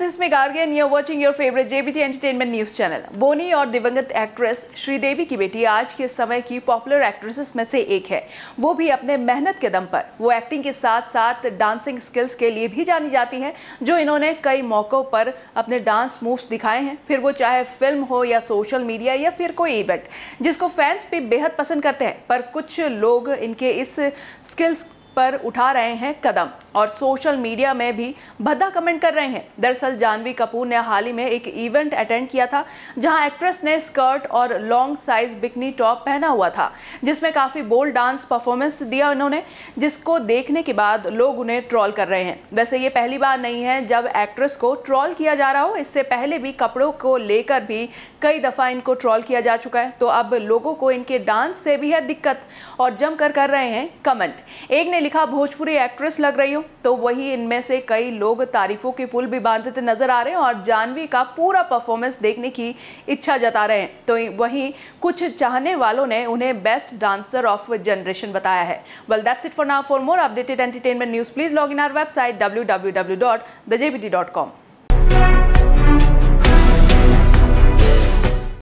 this this गार्गे Megharge and you're watching your favorite entertainment news channel Boney और दिवंगत actress Sridevi की बेटी आज के समय की पॉपुलर एक्ट्रेसेस में से एक है वो भी अपने मेहनत के दम पर वो एक्टिंग के साथ साथ डांसिंग स्किल्स के लिए भी जानी जाती हैं जो इन्होंने कई मौक़ों पर अपने डांस मूव्स दिखाए हैं फिर वो चाहे फिल्म हो या सोशल मीडिया या फिर कोई इवेंट जिसको फैंस भी बेहद पसंद करते हैं पर कुछ लोग इनके इस स्किल्स पर उठा रहे हैं कदम और सोशल मीडिया में भी भद्दा कमेंट कर रहे हैं दरअसल जानवी कपूर ने हाल ही में एक इवेंट अटेंड किया था जहां एक्ट्रेस ने स्कर्ट और लॉन्ग साइज बिकनी टॉप पहना हुआ था जिसमें काफ़ी बोल्ड डांस परफॉर्मेंस दिया उन्होंने जिसको देखने के बाद लोग उन्हें ट्रॉल कर रहे हैं वैसे ये पहली बार नहीं है जब एक्ट्रेस को ट्रॉल किया जा रहा हो इससे पहले भी कपड़ों को लेकर भी कई दफ़ा इनको ट्रॉल किया जा चुका है तो अब लोगों को इनके डांस से भी है दिक्कत और जमकर कर रहे हैं कमेंट एक ने लिखा भोजपुरी एक्ट्रेस लग रही हो तो वही इनमें से कई लोग तारीफों के पुल भी बांधते नजर आ रहे हैं और जानवी का पूरा परफॉर्मेंस देखने की इच्छा जता रहे हैं तो वहीं कुछ चाहने वालों ने उन्हें बेस्ट डांसर ऑफ जनरेशन बताया है well that's it for now for more updated entertainment news please log in our website W